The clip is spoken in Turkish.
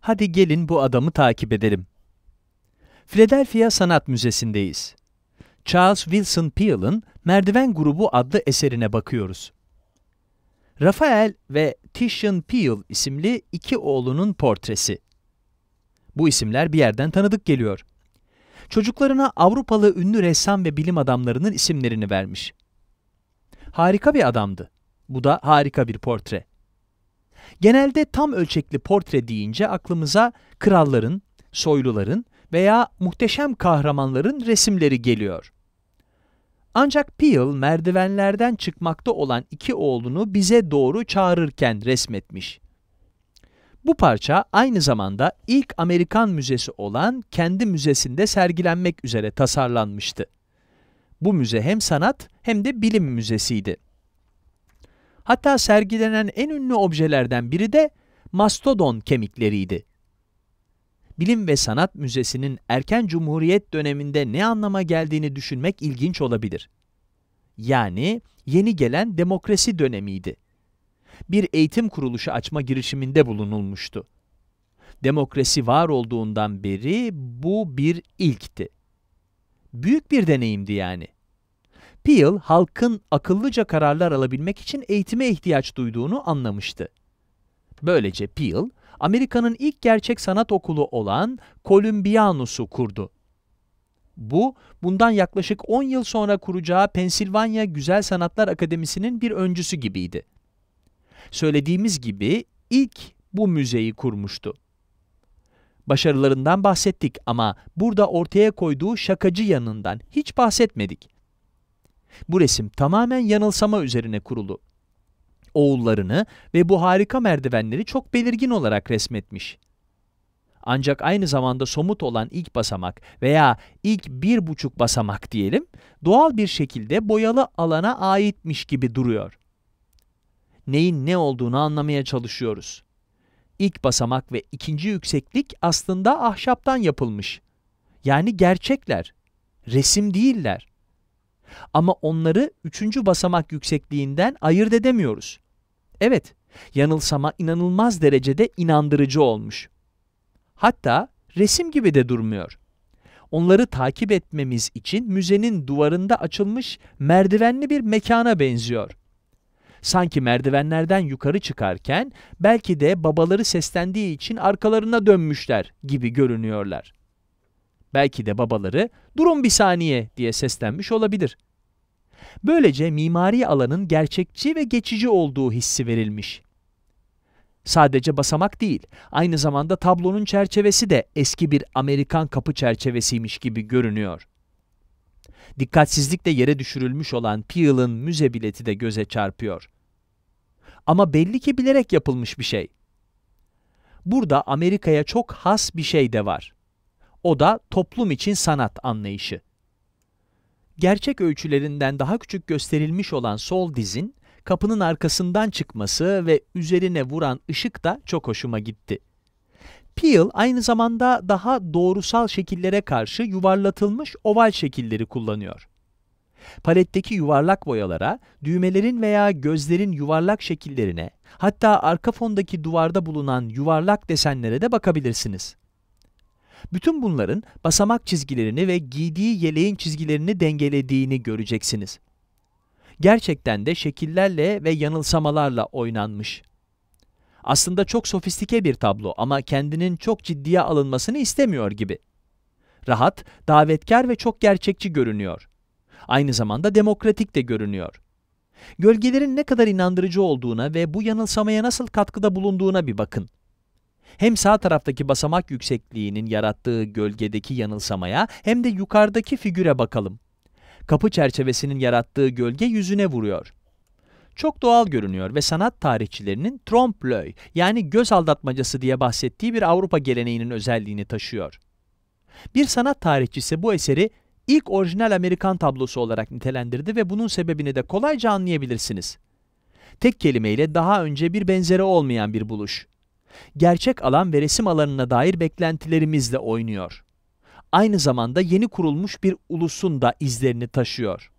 hadi gelin bu adamı takip edelim. Philadelphia Sanat Müzesi'ndeyiz. Charles Wilson Peale'ın Merdiven Grubu adlı eserine bakıyoruz. Rafael ve Titian Peale isimli iki oğlunun portresi. Bu isimler bir yerden tanıdık geliyor. Çocuklarına Avrupalı ünlü ressam ve bilim adamlarının isimlerini vermiş. Harika bir adamdı. Bu da harika bir portre. Genelde tam ölçekli portre deyince aklımıza kralların, soyluların veya muhteşem kahramanların resimleri geliyor. Ancak Peel merdivenlerden çıkmakta olan iki oğlunu bize doğru çağırırken resmetmiş. Bu parça aynı zamanda ilk Amerikan müzesi olan kendi müzesinde sergilenmek üzere tasarlanmıştı. Bu müze hem sanat hem de bilim müzesiydi. Hatta sergilenen en ünlü objelerden biri de mastodon kemikleriydi. Bilim ve Sanat Müzesi'nin erken cumhuriyet döneminde ne anlama geldiğini düşünmek ilginç olabilir. Yani yeni gelen demokrasi dönemiydi. Bir eğitim kuruluşu açma girişiminde bulunulmuştu. Demokrasi var olduğundan beri bu bir ilkti. Büyük bir deneyimdi yani. Peel, halkın akıllıca kararlar alabilmek için eğitime ihtiyaç duyduğunu anlamıştı. Böylece Peel, Amerika'nın ilk gerçek sanat okulu olan Columbianus'u kurdu. Bu, bundan yaklaşık 10 yıl sonra kuracağı Pensilvanya Güzel Sanatlar Akademisi'nin bir öncüsü gibiydi. Söylediğimiz gibi ilk bu müzeyi kurmuştu. Başarılarından bahsettik ama burada ortaya koyduğu şakacı yanından hiç bahsetmedik. Bu resim tamamen yanılsama üzerine kurulu. Oğullarını ve bu harika merdivenleri çok belirgin olarak resmetmiş. Ancak aynı zamanda somut olan ilk basamak veya ilk bir buçuk basamak diyelim, doğal bir şekilde boyalı alana aitmiş gibi duruyor. Neyin ne olduğunu anlamaya çalışıyoruz. İlk basamak ve ikinci yükseklik aslında ahşaptan yapılmış. Yani gerçekler, resim değiller. Ama onları üçüncü basamak yüksekliğinden ayırt edemiyoruz. Evet, yanılsama inanılmaz derecede inandırıcı olmuş. Hatta resim gibi de durmuyor. Onları takip etmemiz için müzenin duvarında açılmış merdivenli bir mekana benziyor. Sanki merdivenlerden yukarı çıkarken belki de babaları seslendiği için arkalarına dönmüşler gibi görünüyorlar. Belki de babaları durun bir saniye diye seslenmiş olabilir. Böylece mimari alanın gerçekçi ve geçici olduğu hissi verilmiş. Sadece basamak değil, aynı zamanda tablonun çerçevesi de eski bir Amerikan kapı çerçevesiymiş gibi görünüyor. Dikkatsizlikle yere düşürülmüş olan Peel'ın müze bileti de göze çarpıyor. Ama belli ki bilerek yapılmış bir şey. Burada Amerika'ya çok has bir şey de var. O da toplum için sanat anlayışı. Gerçek ölçülerinden daha küçük gösterilmiş olan sol dizin, kapının arkasından çıkması ve üzerine vuran ışık da çok hoşuma gitti. Peel aynı zamanda daha doğrusal şekillere karşı yuvarlatılmış oval şekilleri kullanıyor. Paletteki yuvarlak boyalara, düğmelerin veya gözlerin yuvarlak şekillerine, hatta arka fondaki duvarda bulunan yuvarlak desenlere de bakabilirsiniz. Bütün bunların basamak çizgilerini ve giydiği yeleğin çizgilerini dengelediğini göreceksiniz. Gerçekten de şekillerle ve yanılsamalarla oynanmış. Aslında çok sofistike bir tablo ama kendinin çok ciddiye alınmasını istemiyor gibi. Rahat, davetkar ve çok gerçekçi görünüyor. Aynı zamanda demokratik de görünüyor. Gölgelerin ne kadar inandırıcı olduğuna ve bu yanılsamaya nasıl katkıda bulunduğuna bir bakın. Hem sağ taraftaki basamak yüksekliğinin yarattığı gölgedeki yanılsamaya hem de yukarıdaki figüre bakalım. Kapı çerçevesinin yarattığı gölge yüzüne vuruyor. Çok doğal görünüyor ve sanat tarihçilerinin trompe l'œil yani göz aldatmacası diye bahsettiği bir Avrupa geleneğinin özelliğini taşıyor. Bir sanat tarihçisi bu eseri ilk orijinal Amerikan tablosu olarak nitelendirdi ve bunun sebebini de kolayca anlayabilirsiniz. Tek kelimeyle daha önce bir benzeri olmayan bir buluş gerçek alan ve resim alanına dair beklentilerimizle oynuyor. Aynı zamanda yeni kurulmuş bir ulusun da izlerini taşıyor.